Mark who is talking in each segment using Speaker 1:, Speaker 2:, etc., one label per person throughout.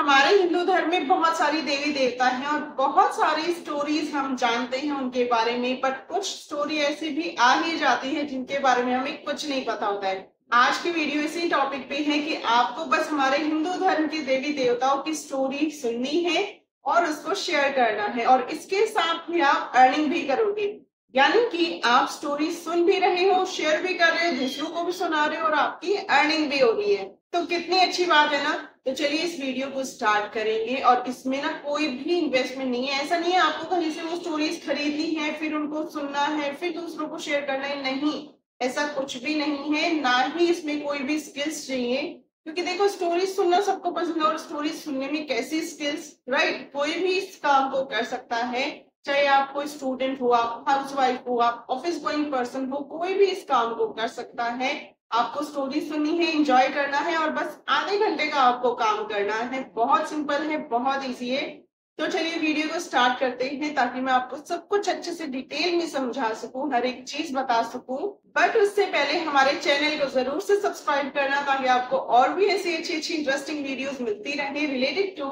Speaker 1: हमारे हिंदू धर्म में बहुत सारी देवी देवता हैं और बहुत सारी स्टोरीज हम जानते हैं उनके बारे में पर कुछ स्टोरी ऐसी भी आ ही जाती है जिनके बारे में हमें कुछ नहीं पता होता है आज की वीडियो इसी टॉपिक पे है कि आपको बस हमारे हिंदू धर्म के देवी देवताओं की स्टोरी सुननी है और उसको शेयर करना है और इसके साथ में आप अर्निंग भी करोगे यानी कि आप स्टोरी सुन भी रहे हो शेयर भी कर रहे हो दूसरों को भी सुना रहे हो और आपकी अर्निंग भी हो रही है तो कितनी अच्छी बात है ना तो चलिए इस वीडियो को स्टार्ट करेंगे और इसमें ना कोई भी इन्वेस्टमेंट नहीं है ऐसा नहीं है आपको कहीं से वो स्टोरीज खरीदनी है फिर उनको सुनना है फिर दूसरों को शेयर करना है नहीं ऐसा कुछ भी नहीं है ना ही इसमें कोई भी स्किल्स चाहिए क्योंकि देखो स्टोरी सुनना सबको पसंद है और स्टोरी सुनने में कैसी स्किल्स राइट कोई भी इस काम को कर सकता है चाहे आप कोई स्टूडेंट हो आप हाउस वाइफ हो आप ऑफिस गोइंग पर्सन हो कोई भी इस काम को कर सकता है आपको स्टोरी सुननी है इंजॉय करना है और बस आधे घंटे का आपको काम करना है बहुत सिंपल है बहुत इजी है तो चलिए वीडियो को स्टार्ट करते हैं ताकि मैं आपको सब कुछ अच्छे से डिटेल में समझा सकूं हर एक चीज बता सकूं बट उससे पहले हमारे चैनल को जरूर से सब्सक्राइब करना ताकि आपको और भी ऐसी अच्छी अच्छी इंटरेस्टिंग वीडियोस मिलती रहे related to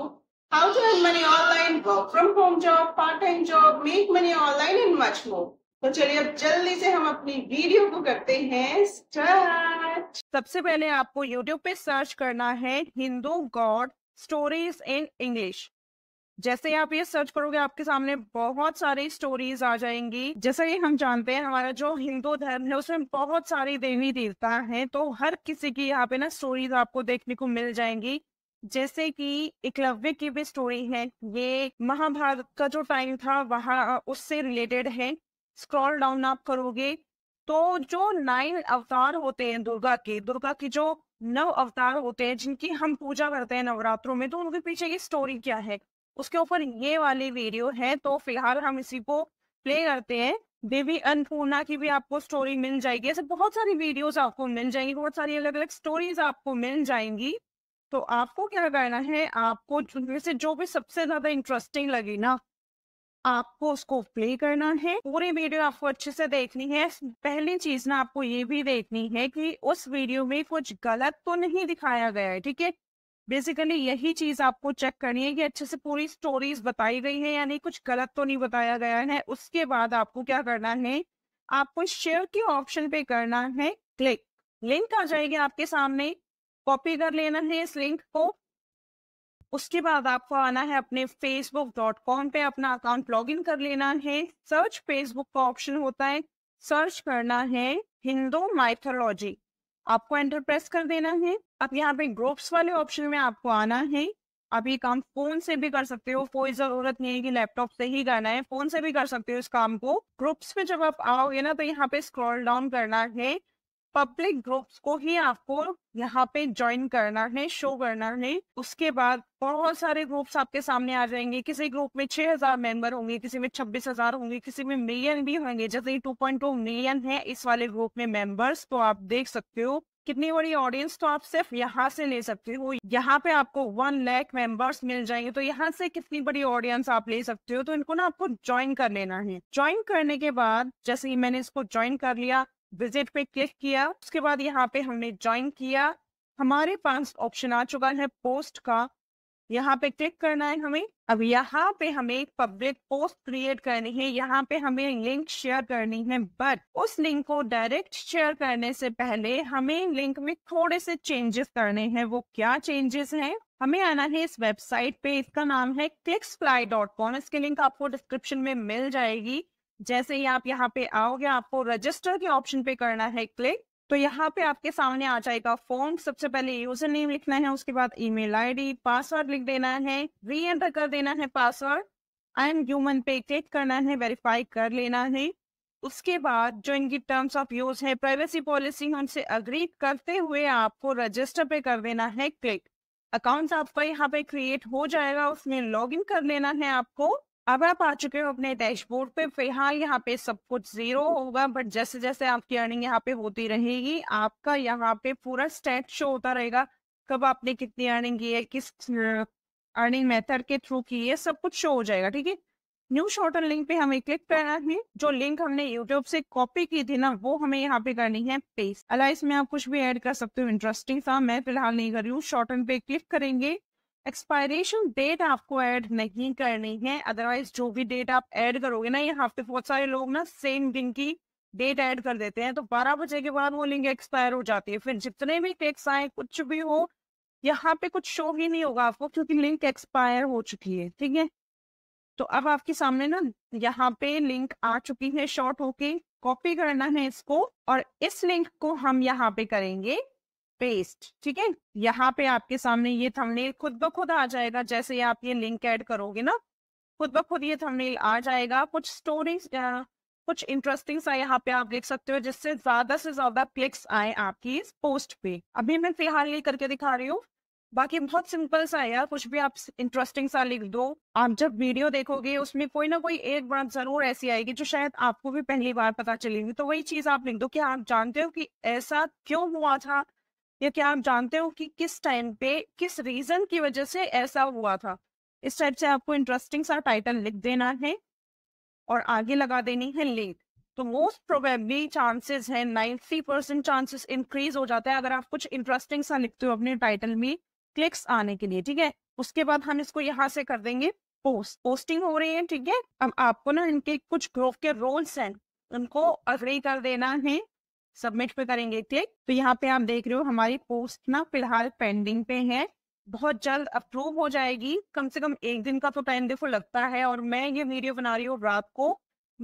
Speaker 1: how to earn money online work from home job part time job make money online and much more तो चलिए अब जल्दी से हम अपनी वीडियो को करते हैं स्टार्ट
Speaker 2: आज सबसे पहले आपको यूट्यूब पे सर्च करना है Hindu god stories in English जैसे आप ये सर्च करोगे आपके सामने बहुत सारी स्टोरीज आ जाएंगी जैसा कि हम जानते हैं हमारा जो हिंदू धर्म है उसमें बहुत सारी देवी देवता हैं तो हर किसी की यहाँ पे ना स्टोरीज आपको देखने को मिल जाएंगी जैसे कि इकलव्य की भी स्टोरी है ये महाभारत का जो टाइम था वहाँ उससे रिलेटेड है स्क्रॉल डाउन आप करोगे तो जो नाइन अवतार होते हैं दुर्गा के दुर्गा के जो नव अवतार होते हैं जिनकी हम पूजा करते हैं नवरात्रों में तो उनके पीछे ये स्टोरी क्या है उसके ऊपर ये वाली वीडियो है तो फिलहाल हम इसी को प्ले करते हैं देवी अन्नपूर्णा की भी आपको स्टोरी मिल जाएगी ऐसे बहुत सारी वीडियोस आपको मिल जाएंगी बहुत सारी अलग अलग स्टोरीज आपको मिल जाएंगी तो आपको क्या करना है आपको जिनमें से जो भी सबसे ज्यादा इंटरेस्टिंग लगी ना आपको उसको प्ले करना है पूरी वीडियो आपको अच्छे से देखनी है पहली चीज ना आपको ये भी देखनी है कि उस वीडियो में कुछ गलत तो नहीं दिखाया गया है ठीक है बेसिकली यही चीज आपको चेक करनी है कि अच्छे से पूरी स्टोरीज बताई गई है यानी कुछ गलत तो नहीं बताया गया है उसके बाद आपको क्या करना है आपको शेयर के ऑप्शन पे करना है क्लिक लिंक आ जाएगी आपके सामने कॉपी कर लेना है इस लिंक को उसके बाद आपको आना है अपने फेसबुक डॉट कॉम पे अपना अकाउंट लॉग इन कर लेना है सर्च फेसबुक का ऑप्शन होता है सर्च करना है हिंदू माइथोलॉजी आपको एंटर प्रेस कर देना है अब यहाँ पे ग्रुप्स वाले ऑप्शन में आपको आना है आप ये काम फोन से भी कर सकते हो कोई जरूरत नहीं है कि लैपटॉप से ही करना है फोन से भी कर सकते हो इस काम को ग्रुप्स में जब आप आओगे ना तो यहाँ पे स्क्रॉल डाउन करना है पब्लिक ग्रुप्स को ही आपको यहाँ पे ज्वाइन करना है शो करना है उसके बाद बहुत सारे ग्रुप्स आपके सामने आ जाएंगे किसी ग्रुप में हजार मेंबर होंगे किसी में हजार होंगे किसी में मिलियन भी होंगे जैसे टू मिलियन है इस वाले ग्रुप में मेंबर्स तो आप देख सकते हो कितनी बड़ी ऑडियंस तो आप सिर्फ यहाँ से ले सकते हो यहाँ पे आपको वन लैख मेंबर्स मिल जाएंगे तो यहाँ से कितनी बड़ी ऑडियंस आप ले सकते हो तो इनको ना आपको ज्वाइन कर लेना है ज्वाइन करने के बाद जैसे ही मैंने इसको ज्वाइन कर लिया विजिट पे क्लिक किया उसके बाद यहाँ पे हमने ज्वाइन किया हमारे पास ऑप्शन आ चुका है पोस्ट का यहाँ पे क्लिक करना है हमें अब यहाँ पे हमें एक पब्लिक पोस्ट क्रिएट करनी है यहाँ पे हमें लिंक शेयर करनी है बट उस लिंक को डायरेक्ट शेयर करने से पहले हमें लिंक में थोड़े से चेंजेस करने हैं वो क्या चेंजेस हैं हमें आना है इस वेबसाइट पे इसका नाम है क्लिक्स इसके लिंक आपको डिस्क्रिप्शन में मिल जाएगी जैसे ही आप यहाँ पे आओगे आपको रजिस्टर के ऑप्शन पे करना है क्लिक तो यहाँ पे आपके सामने आ जाएगा फॉर्म सबसे पहले यूजर नेम लिखना है उसके बाद ईमेल आईडी पासवर्ड लिख देना है री एंटर कर देना है पासवर्ड आई ह्यूमन पे क्लिक करना है वेरीफाई कर लेना है उसके बाद जो इनकी टर्म्स ऑफ यूज है प्राइवेसी पॉलिसी हमसे अग्री करते हुए आपको रजिस्टर पे कर देना है क्लिक अकाउंट आपका यहाँ पे क्रिएट हो जाएगा उसमें लॉग कर लेना है आपको अब आप आ चुके हो अपने डैशबोर्ड पे फिलहाल यहाँ पे सब कुछ जीरो होगा बट जैसे जैसे आपकी अर्निंग यहाँ पे होती रहेगी आपका यहाँ पे पूरा स्टेट शो होता रहेगा कब आपने कितनी अर्निंग की है किस अर्निंग मेथड के थ्रू की है सब कुछ शो हो जाएगा ठीक है न्यू शॉर्टन लिंक पे हमें क्लिक करना है जो लिंक हमने यूट्यूब से कॉपी की थी ना वो हमें यहाँ पे करनी है पेस्ट अला इसमें आप कुछ भी ऐड कर सकते हो इंटरेस्टिंग था मैं फिलहाल नहीं कर रही हूँ शॉर्टन पे क्लिक करेंगे एक्सपायरेशन डेट आपको ऐड नहीं करनी है अदरवाइज जो भी डेट आप ऐड करोगे ना ये हफ्ते बहुत सारे लोग ना सेम दिन की डेट ऐड कर देते हैं तो बारह बजे के बाद वो लिंक एक्सपायर हो जाती है फिर जितने भी टेक्स आए कुछ भी हो यहाँ पे कुछ शो ही नहीं होगा आपको क्योंकि लिंक एक्सपायर हो चुकी है ठीक है तो अब आपके सामने ना यहाँ पे लिंक आ चुकी है शॉर्ट होके कॉपी करना है इसको और इस लिंक को हम यहाँ पे करेंगे पेस्ट ठीक है यहाँ पे आपके सामने ये थंबनेल खुद ब खुद आ जाएगा जैसे आप ये लिंक ऐड करोगे ना खुद ब खुद ये थंबनेल आ जाएगा कुछ स्टोरीज कुछ इंटरेस्टिंग सा यहाँ पे आप देख सकते हो जिससे ज्यादा से ज्यादा क्लिक्स आए आपकी इस पोस्ट पे अभी मैं फिलहाल ये करके दिखा रही हूँ बाकी बहुत सिंपल सा है यार कुछ भी आप इंटरेस्टिंग सा लिख दो आप जब वीडियो देखोगे उसमें कोई ना कोई एक बात जरूर ऐसी आएगी जो शायद आपको भी पहली बार पता चलेगी तो वही चीज आप लिख दो कि आप जानते हो कि ऐसा क्यों हुआ था या क्या आप जानते हो कि किस टाइम पे किस रीजन की वजह से ऐसा हुआ था इस टाइप से आपको इंटरेस्टिंग सा टाइटल लिख देना है और आगे लगा देनी है लिंक तो मोस्ट प्रोबेबली चांसेस है नाइन्टी परसेंट चांसेस इंक्रीज हो जाता है अगर आप कुछ इंटरेस्टिंग सा लिखते हो अपने टाइटल में क्लिक्स आने के लिए ठीक है उसके बाद हम इसको यहाँ से कर देंगे पोस्ट पोस्टिंग हो रही है ठीक है अब आपको ना इनके कुछ ग्रुप के रोल्स हैं उनको अग्री कर देना है सबमिट पे करेंगे क्लिक तो यहाँ पे आप देख रहे हो हमारी पोस्ट ना फिलहाल पेंडिंग पे है बहुत जल्द अप्रूव हो जाएगी कम से कम एक दिन का तो टाइम देखो लगता है और मैं ये वीडियो बना रही हूँ रात को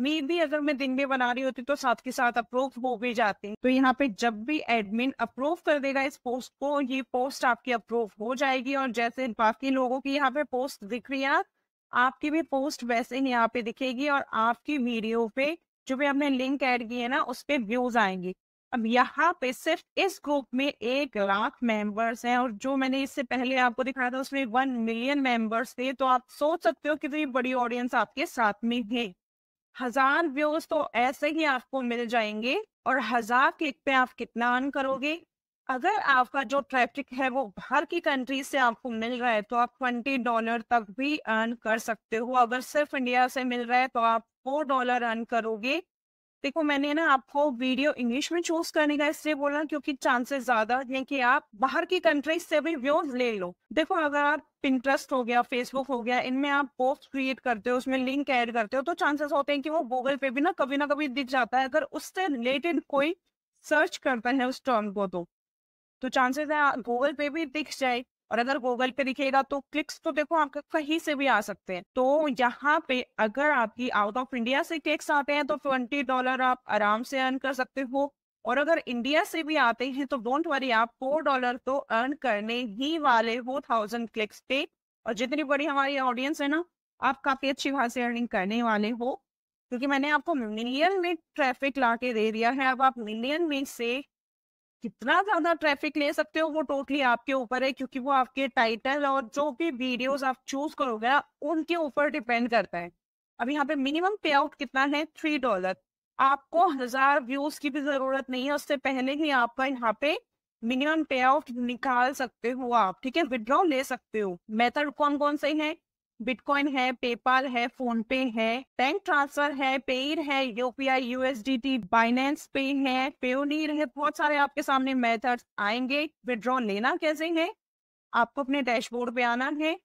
Speaker 2: मे भी अगर मैं दिन में बना रही होती तो साथ के साथ अप्रूव हो भी जाती तो यहाँ पे जब भी एडमिन अप्रूव कर देगा इस पोस्ट को ये पोस्ट आपकी अप्रूव हो जाएगी और जैसे बाकी लोगों की यहाँ पे पोस्ट दिख रही है आपकी भी पोस्ट वैसे ही यहाँ पे दिखेगी और आपकी वीडियो पे जो भी आपने लिंक ऐड की है ना उस पर व्यूज आएंगी अब यहाँ पे सिर्फ इस ग्रुप में एक लाख मेंबर्स हैं और जो मैंने इससे पहले आपको दिखाया था उसमें वन मिलियन मेंबर्स थे तो आप सोच सकते हो कितनी बड़ी ऑडियंस आपके साथ में है हजार व्यूज तो ऐसे ही आपको मिल जाएंगे और हजार क्लिक पे आप कितना अर्न करोगे अगर आपका जो ट्रैफिक है वो बाहर की कंट्री से आपको मिल रहा है तो आप ट्वेंटी डॉलर तक भी अर्न कर सकते हो अगर सिर्फ इंडिया से मिल रहा है तो आप फोर डॉलर अर्न करोगे देखो मैंने ना आपको वीडियो इंग्लिश में चूज करने का इसलिए बोला क्योंकि चांसेस ज्यादा है कि आप बाहर की कंट्रीज से भी व्यूज ले लो देखो अगर आप पिंट्रस्ट हो गया फेसबुक हो गया इनमें आप पोस्ट क्रिएट करते हो उसमें लिंक ऐड करते हो तो चांसेस होते हैं कि वो गूगल पे भी ना कभी ना कभी दिख जाता है अगर उससे रिलेटेड कोई सर्च करता है उस टर्म को तो तो चांसेस है गूगल पे भी दिख जाए और अगर गूगल पे दिखेगा तो क्लिक्स तो देखो आपके कहीं से भी आ सकते हैं तो यहाँ पे अगर आपकी आउट ऑफ इंडिया से क्लिक्स आते हैं तो ट्वेंटी डॉलर आप आराम से अर्न कर सकते हो और अगर इंडिया से भी आते हैं तो डोंट वरी आप फोर डॉलर तो अर्न करने ही वाले हो थाउजेंड क्लिक्स पे और जितनी बड़ी हमारी ऑडियंस है ना आप काफी अच्छी खासी अर्निंग करने वाले हो क्योंकि मैंने आपको मिलियन में ट्रैफिक ला के दे दिया है अब आप मिलियन में से कितना ज्यादा ट्रैफिक ले सकते हो वो टोटली आपके ऊपर है क्योंकि वो आपके टाइटल और जो भी वीडियोस आप चूज करोगे ना उनके ऊपर डिपेंड करता है अब यहाँ पे मिनिमम पे आउट कितना है थ्री डॉलर आपको हजार व्यूज की भी जरूरत नहीं है उससे पहले ही आपका यहाँ पे मिनिमम पे आउट निकाल सकते हो आप ठीक है विड्रॉ ले सकते हो मेथड कौन कौन से है बिटकॉइन है पेपाल है फोन पे है बैंक ट्रांसफर है पेर है यूपीआई यूएसडीटी बाइनेंस पे है पेयोनीर है बहुत सारे आपके सामने मेथड्स आएंगे विड्रॉ लेना कैसे है आपको अपने डैशबोर्ड पे आना है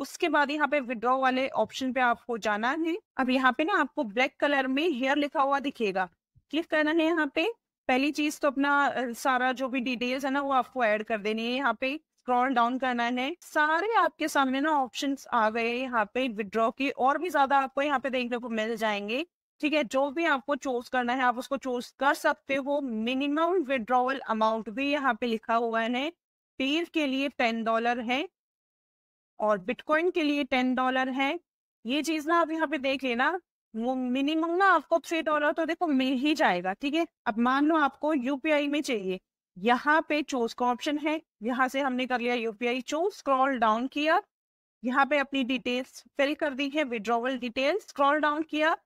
Speaker 2: उसके बाद यहाँ पे विड्रॉ वाले ऑप्शन पे आपको जाना है अब यहाँ पे ना आपको ब्लैक कलर में हेयर लिखा हुआ दिखेगा क्लिक करना है यहाँ पे पहली चीज तो अपना सारा जो भी डिटेल्स है ना वो आपको ऐड कर देनी है यहाँ पे स्क्रॉल डाउन करना है सारे आपके सामने ना ऑप्शन आ गए यहाँ पे विड्रॉ की और भी ज्यादा आपको यहाँ पे देखने को मिल जाएंगे ठीक है जो भी आपको चूज करना है आप उसको चूज कर सकते हो मिनिमम विड्रॉवल अमाउंट भी यहाँ पे लिखा हुआ है पेर के लिए टेन डॉलर है और बिटकॉइन के लिए टेन डॉलर है ये चीज ना आप यहाँ पे देख लेना वो मिनिमम ना आपको थ्री डॉलर तो देखो मिल ही जाएगा ठीक है अब मान लो आपको यूपीआई में चाहिए यहाँ पे चोज का ऑप्शन है यहाँ से हमने कर लिया यूपीआई चोज स्क्रॉल डाउन किया यहाँ पे अपनी डिटेल्स फिल कर दी है विड्रॉवल डिटेल्स स्क्रॉल डाउन किया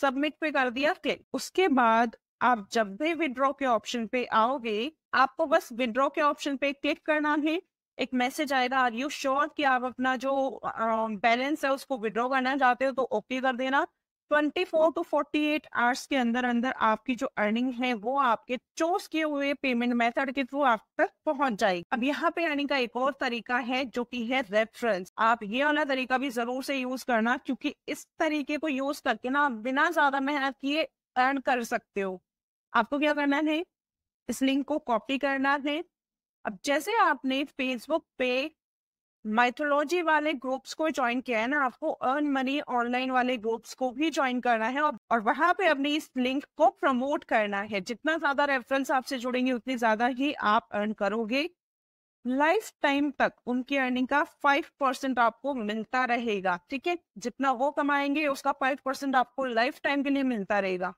Speaker 2: सबमिट पे कर दिया क्लिक उसके बाद आप जब भी विड्रॉ के ऑप्शन पे आओगे आपको बस विड्रॉ के ऑप्शन पे क्लिक करना है एक मैसेज आएगा आर यू श्योर कि आप अपना जो बैलेंस है उसको विड्रॉ करना चाहते हो तो ओके कर देना twenty four to forty eight hours के अंदर अंदर आपकी जो अर्निंग है वो आपके चोज किए हुए पेमेंट मेथड के थ्रू आप तक पहुंच जाएगी अब यहाँ पे अर्निंग का एक और तरीका है जो कि है रेफरेंस आप ये वाला तरीका भी जरूर से यूज करना क्योंकि इस तरीके को यूज करके ना बिना ज्यादा मेहनत किए अर्न कर सकते हो आपको क्या करना है इस लिंक को कॉपी करना है अब जैसे आपने फेसबुक पे माइथोलॉजी वाले ग्रुप्स को ज्वाइन किया है ना आपको अर्न मनी ऑनलाइन वाले ग्रुप्स को भी ज्वाइन करना है और वहां पे अपने इस लिंक को प्रमोट करना है जितना ज्यादा रेफरेंस आपसे जुड़ेंगे उतनी ज्यादा ही आप अर्न करोगे लाइफ टाइम तक उनकी अर्निंग का फाइव परसेंट आपको मिलता रहेगा ठीक है जितना वो कमाएंगे उसका फाइव परसेंट आपको लाइफ टाइम के लिए मिलता रहेगा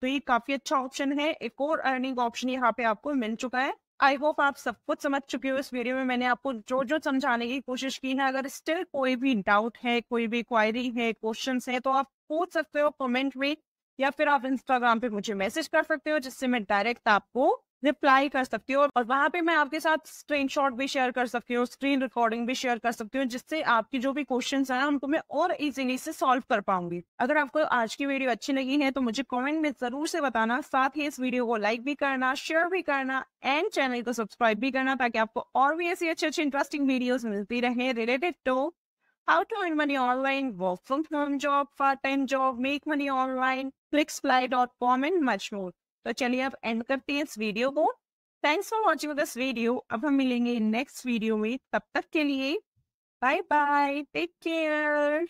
Speaker 2: तो ये काफी अच्छा ऑप्शन है एक और अर्निंग ऑप्शन यहाँ पे आपको मिल चुका है आई होप आप सब कुछ समझ चुके हो इस वीडियो में मैंने आपको जो जो समझाने की कोशिश की है अगर स्टिल कोई भी डाउट है कोई भी क्वायरी है क्वेश्चन है तो आप पूछ सकते हो कमेंट में या फिर आप इंस्टाग्राम पे मुझे मैसेज कर सकते हो जिससे मैं डायरेक्ट आपको रिप्लाई कर सकती हो और वहां पे मैं आपके साथ शॉट भी शेयर कर सकती हूँ स्क्रीन रिकॉर्डिंग भी शेयर कर सकती हूँ जिससे आपकी जो भी क्वेश्चन है उनको मैं और इजीली से सॉल्व कर पाऊंगी अगर आपको आज की वीडियो अच्छी लगी है तो मुझे कॉमेंट में जरूर से बताना साथ ही इस वीडियो को लाइक भी करना शेयर भी करना एंड चैनल को सब्सक्राइब भी करना ताकि आपको और भी ऐसी अच्छी अच्छी इंटरेस्टिंग वीडियो मिलती रहे related to how to earn money online, work from home job, part-time job, make money online, flixfly.com and much more. तो चलिए अब एंड करते हैं इस वीडियो को thanks for watching this video अब हम मिलेंगे नेक्स्ट वीडियो में तब तक के लिए बाय बाय टेक केयर